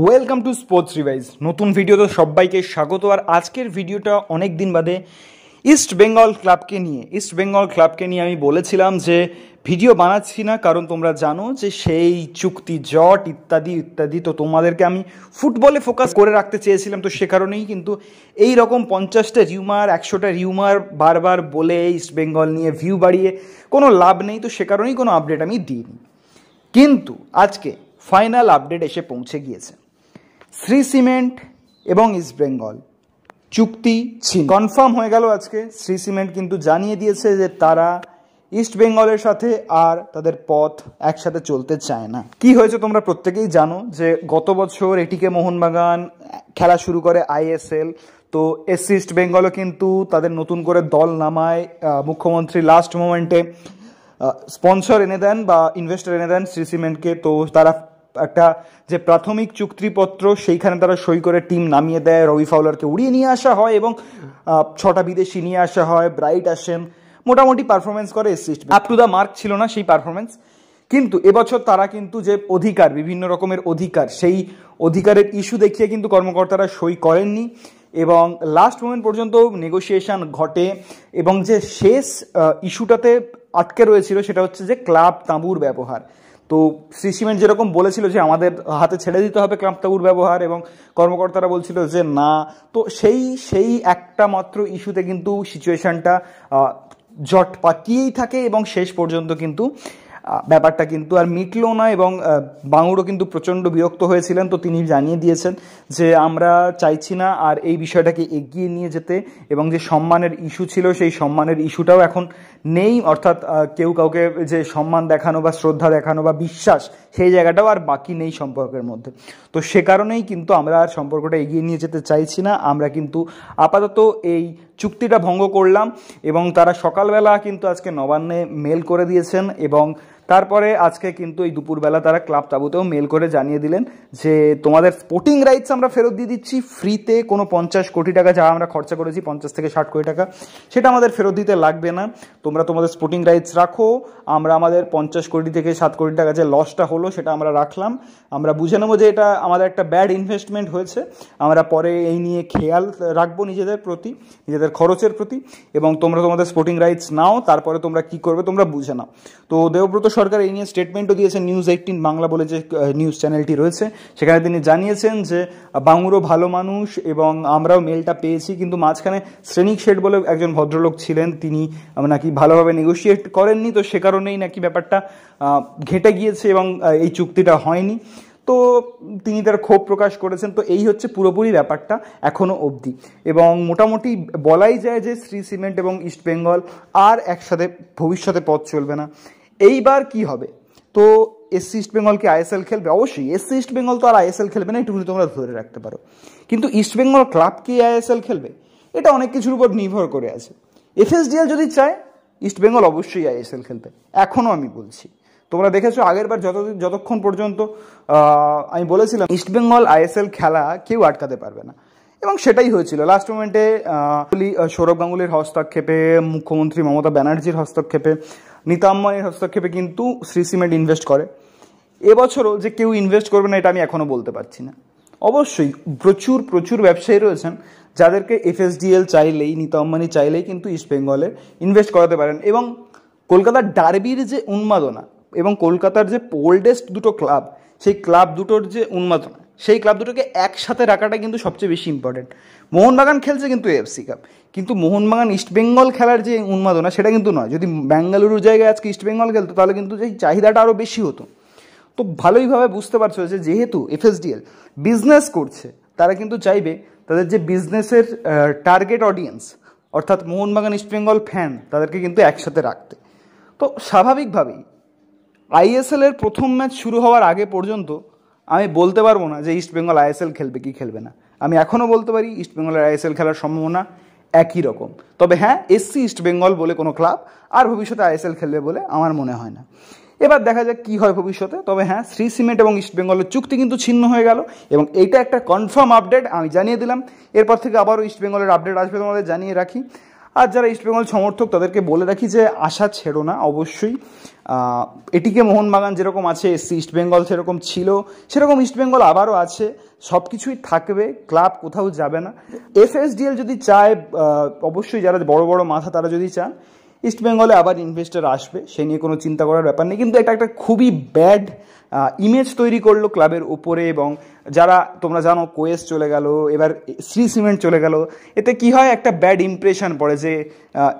Welcome to sports revise নতুন ভিডিওতে সবাইকে স্বাগত আর আজকের ভিডিওটা অনেক দিন বাদে ইস্ট বেঙ্গল ক্লাবকে নিয়ে ইস্ট বেঙ্গল ক্লাবকে নিয়ে আমি বলেছিলাম যে ভিডিও বানাচ্ছি না কারণ তোমরা জানো যে সেই চুক্তি জট ইত্যাদি ইত্যাদি তো তোমাদেরকে আমি ফুটবলে ফোকাস করে রাখতে চেয়েছিলাম তো সে কারণেই কিন্তু এই রকম পঞ্চাশটা রিউমার একশোটা রিউমার বারবার বলে ইস্ট বেঙ্গল নিয়ে ভিউ বাড়িয়ে কোনো লাভ নেই তো সে কারণেই কোনো আপডেট আমি দিইনি কিন্তু আজকে ফাইনাল আপডেট এসে পৌঁছে গিয়েছে শ্রী সিমেন্ট এবং ইস্ট বেঙ্গল চুক্তি ছিল কনফার্ম হয়ে গেল আজকে শ্রী সিমেন্ট কিন্তু জানিয়ে দিয়েছে যে তারা ইস্ট বেঙ্গলের সাথে আর তাদের পথ একসাথে চলতে চায় না কি হয়েছে তোমরা প্রত্যেকেই জানো যে গত বছর এটিকে মোহনবাগান খেলা শুরু করে আইএসএল তো এস ইস্ট বেঙ্গলও কিন্তু তাদের নতুন করে দল নামায় মুখ্যমন্ত্রী লাস্ট মোমেন্টে স্পন্সর এনে দেন বা ইনভেস্টর এনে দেন শ্রী সিমেন্টকে তো তারা একটা যে প্রাথমিক চুক্তিপত্র সেইখানে তারা সই করে টিম নামিয়ে দেয় রবি ফাউলারকে উড়িয়ে নিয়ে আসা হয় এবং ছটা বিদেশি নিয়ে আসা হয় ব্রাইট আসেন মোটামুটি পারফরমেন্স করে assist up to the mark ছিল না সেই পারফরমেন্স কিন্তু এবছর তারা কিন্তু যে অধিকার বিভিন্ন রকমের অধিকার সেই অধিকারের ইস্যু দেখিয়ে কিন্তু কর্মকর্তারা সই করেননি এবং লাস্ট মোমেন্ট পর্যন্ত নেগোসিয়েশন ঘটে এবং যে শেষ ইস্যুটাতে আটকে রয়েছিল সেটা হচ্ছে যে ক্লাব তাঁবুর ব্যবহার তো শ্রী সিমেন্ট যেরকম বলেছিল যে আমাদের হাতে ছেড়ে দিতে হবে ক্লান্তাগুর ব্যবহার এবং কর্মকর্তারা বলছিল যে না তো সেই সেই একটা মাত্র ইস্যুতে কিন্তু সিচুয়েশানটা জট পাকিয়েই থাকে এবং শেষ পর্যন্ত কিন্তু ব্যাপারটা কিন্তু আর মিটলো না এবং বাঙুরও কিন্তু প্রচণ্ড বিরক্ত হয়েছিলেন তো তিনি জানিয়ে দিয়েছেন যে আমরা চাইছি না আর এই বিষয়টাকে এগিয়ে নিয়ে যেতে এবং যে সম্মানের ইস্যু ছিল সেই সম্মানের ইস্যুটাও এখন নেই অর্থাৎ কেউ কাউকে যে সম্মান দেখানো বা শ্রদ্ধা দেখানো বা বিশ্বাস সেই জায়গাটাও আর বাকি নেই সম্পর্কের মধ্যে তো সে কারণেই কিন্তু আমরা আর সম্পর্কটা এগিয়ে নিয়ে যেতে চাইছি না আমরা কিন্তু আপাতত এই চুক্তিটা ভঙ্গ করলাম এবং তারা সকালবেলা কিন্তু আজকে নবান্নে মেল করে দিয়েছেন এবং তারপরে আজকে কিন্তু এই দুপুরবেলা তারা ক্লাব তাবুতেও মেল করে জানিয়ে দিলেন যে তোমাদের স্পোর্টিং রাইটস আমরা ফেরত দিয়ে দিচ্ছি ফ্রিতে কোনো পঞ্চাশ কোটি টাকা যা আমরা খরচা করেছি পঞ্চাশ থেকে ষাট কোটি টাকা সেটা আমাদের ফেরত দিতে লাগবে না তোমরা তোমাদের স্পোর্টিং রাইটস রাখো আমরা আমাদের পঞ্চাশ কোটি থেকে সাত কোটি টাকা যে লসটা হলো সেটা আমরা রাখলাম আমরা বুঝে নেবো যে এটা আমাদের একটা ব্যাড ইনভেস্টমেন্ট হয়েছে আমরা পরে এই নিয়ে খেয়াল রাখবো নিজেদের প্রতি নিজেদের খরচের প্রতি এবং তোমরা তোমাদের স্পোর্টিং রাইটস নাও তারপরে তোমরা কি করবে তোমরা বুঝে নাও তো দেবব্রত সরকার এই নিয়ে স্টেটমেন্টও দিয়েছেন নিউজ এইটিন বাংলা বলে যে নিউজ চ্যানেলটি রয়েছে সেখানে তিনি জানিয়েছেন যে বাংরো ভালো মানুষ এবং আমরাও মেলটা পেয়েছি কিন্তু মাঝখানে শ্রেণিক শেড বলে একজন ভদ্রলোক ছিলেন তিনি নাকি ভালোভাবে নেগোসিয়েট করেননি তো সে কারণেই নাকি ব্যাপারটা ঘেটে গিয়েছে এবং এই চুক্তিটা হয়নি তো তিনি তার ক্ষোভ প্রকাশ করেছেন তো এই হচ্ছে পুরোপুরি ব্যাপারটা এখনও অবধি এবং মোটামুটি বলাই যায় যে শ্রী সিমেন্ট এবং ইস্টবেঙ্গল আর একসাথে ভবিষ্যতে পথ চলবে না এইবার কি হবে তো এসসি ইস্ট বেঙ্গলকে আইএসএল খেলবে অবশ্যই এসসি ইস্ট বেঙ্গল তো আর আইএসএল খেলবে না এটুকুনি তোমরা ধরে রাখতে পারো কিন্তু ইস্ট বেঙ্গল ক্লাব কি আইএসএল খেলবে এটা অনেক কিছুর উপর নির্ভর করে আছে এফএসডিএল যদি চায় ইস্ট বেঙ্গল অবশ্যই আইএসএল খেলবে এখনও আমি বলছি তোমরা দেখেছো আগের বার যত যতক্ষণ পর্যন্ত আমি বলেছিলাম ইস্ট বেঙ্গল আইএসএল খেলা কেউ আটকাতে পারবে না এবং সেটাই হয়েছিল লাস্ট মোমেন্টে সৌরভ গাঙ্গুলির হস্তক্ষেপে মুখ্যমন্ত্রী মমতা ব্যানার্জির হস্তক্ষেপে নীতাম্বানির হস্তক্ষেপে কিন্তু শ্রী সিমেন্ট ইনভেস্ট করে এবছরও যে কেউ ইনভেস্ট করবে না এটা আমি এখনও বলতে পারছি না অবশ্যই প্রচুর প্রচুর ব্যবসায়ী রয়েছেন যাদেরকে এফএসডিএল চাইলেই নীতা আম্বানি চাইলেই কিন্তু ইস্ট বেঙ্গলে ইনভেস্ট করাতে পারেন এবং কলকাতার ডার্বির যে উন্মাদনা এবং কলকাতার যে ওল্ডেস্ট দুটো ক্লাব সেই ক্লাব দুটোর যে উন্মাদনা সেই ক্লাব দুটোকে একসাথে রাখাটা কিন্তু সবচেয়ে বেশি ইম্পর্টেন্ট মোহনবাগান খেলছে কিন্তু এফসি কাপ কিন্তু মোহনবাগান ইস্টবেঙ্গল খেলার যে উন্মাদনা সেটা কিন্তু নয় যদি ব্যাঙ্গালুরুর জায়গায় আজকে ইস্টবেঙ্গল খেলতো তাহলে কিন্তু সেই চাহিদাটা আরও বেশি হতো তো ভালোইভাবে বুঝতে পারছো যে যেহেতু এফএসডিএল বিজনেস করছে তারা কিন্তু চাইবে তাদের যে বিজনেসের টার্গেট অডিয়েন্স অর্থাৎ মোহনবাগান ইস্টবেঙ্গল ফ্যান তাদেরকে কিন্তু একসাথে রাখতে তো স্বাভাবিকভাবেই আইএসএলের প্রথম ম্যাচ শুরু হওয়ার আগে পর্যন্ত আমি বলতে পারবো না যে ইস্ট বেঙ্গল আইএসএল খেলবে কি খেলবে না আমি এখনও বলতে পারি ইস্ট বেঙ্গলের আইএসএল খেলার সম্ভাবনা একই রকম তবে হ্যাঁ এসসি ইস্ট বেঙ্গল বলে কোনো ক্লাব আর ভবিষ্যতে আইএসএল খেলবে বলে আমার মনে হয় না এবার দেখা যাক কী হয় ভবিষ্যতে তবে হ্যাঁ শ্রী সিমেন্ট এবং ইস্টবেঙ্গলের চুক্তি কিন্তু ছিন্ন হয়ে গেল এবং এটা একটা কনফার্ম আপডেট আমি জানিয়ে দিলাম এরপর থেকে আবারও ইস্টবেঙ্গলের আপডেট আসবে তোমাদের জানিয়ে রাখি আর যারা ইস্টবেঙ্গল সমর্থক তাদেরকে বলে রাখি যে আশা ছেড়ো না অবশ্যই এটিকে মোহনবাগান যেরকম আছে এসসি ইস্টবেঙ্গল সেরকম ছিল সেরকম ইস্টবেঙ্গল আবারও আছে সব কিছুই থাকবে ক্লাব কোথাও যাবে না এফএসডিএল যদি চায় অবশ্যই যারা বড় বড় মাথা তারা যদি চান ইস্টবেঙ্গলে আবার ইনভেস্টার আসবে সে নিয়ে কোনো চিন্তা করার ব্যাপার নেই কিন্তু এটা একটা খুবই ব্যাড ইমেজ তৈরি করলো ক্লাবের ওপরে এবং যারা তোমরা জানো কোয়েস চলে গেল এবার শ্রী সিমেন্ট চলে গেল এতে কি হয় একটা ব্যাড ইমপ্রেশন পড়ে যে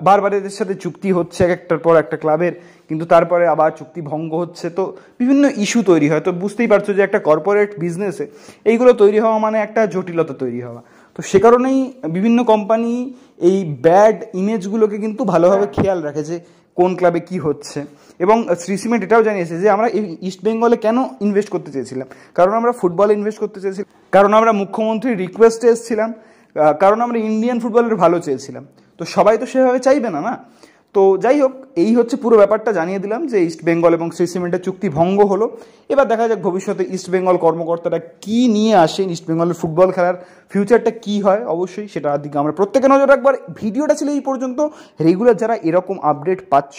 বারবার এদের সাথে চুক্তি হচ্ছে একটার পর একটা ক্লাবের কিন্তু তারপরে আবার চুক্তি ভঙ্গ হচ্ছে তো বিভিন্ন ইস্যু তৈরি হয় তো বুঝতেই পারছো যে একটা কর্পোরেট বিজনেসে এইগুলো তৈরি হওয়া মানে একটা জটিলতা তৈরি হওয়া তো সে কারণেই বিভিন্ন কোম্পানি এই ব্যাড ইমেজগুলোকে কিন্তু ভালোভাবে হ্যাঁ। খেয়াল রাখে যে কোন ক্লাবে কি হচ্ছে এবং শ্রী সিমেন্ট এটাও জানিয়েছে যে আমরা এই ইস্ট বেঙ্গলে কেন ইনভেস্ট করতে চেয়েছিলাম কারণ আমরা ফুটবলে ইনভেস্ট করতে চেয়েছিলাম কারণ আমরা মুখ্যমন্ত্রীর রিকোয়েস্টে এসেছিলাম কারণ আমরা ইন্ডিয়ান ফুটবলের ভালো চেয়েছিলাম তো সবাই তো সেভাবে চাইবে না না তো যাই হোক এই হচ্ছে পুরো ব্যাপারটা জানিয়ে দিলাম যে ইস্ট বেঙ্গল এবং শ্রী সিমেন্টের চুক্তি ভঙ্গ হলো এবার দেখা যাক ভবিষ্যতে ইস্ট বেঙ্গল কর্মকর্তারা কি নিয়ে আসেন ইস্ট বেঙ্গলের ফুটবল খেলার ফিউচারটা কি হয় অবশ্যই সেটার দিকে আমরা প্রত্যেকে নজর রাখবার ভিডিওটা ছিল এই পর্যন্ত রেগুলার যারা এরকম আপডেট পাচ্ছ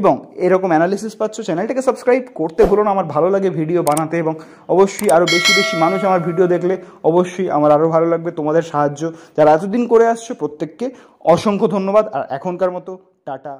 এবং এরকম অ্যানালিসিস পাচ্ছ চ্যানেলটাকে সাবস্ক্রাইব করতে ভুলো না আমার ভালো লাগে ভিডিও বানাতে এবং অবশ্যই আরও বেশি বেশি মানুষ আমার ভিডিও দেখলে অবশ্যই আমার আরও ভালো লাগবে তোমাদের সাহায্য যারা এতদিন করে আসছো প্রত্যেককে অসংখ্য ধন্যবাদ আর এখনকার মতো টাটা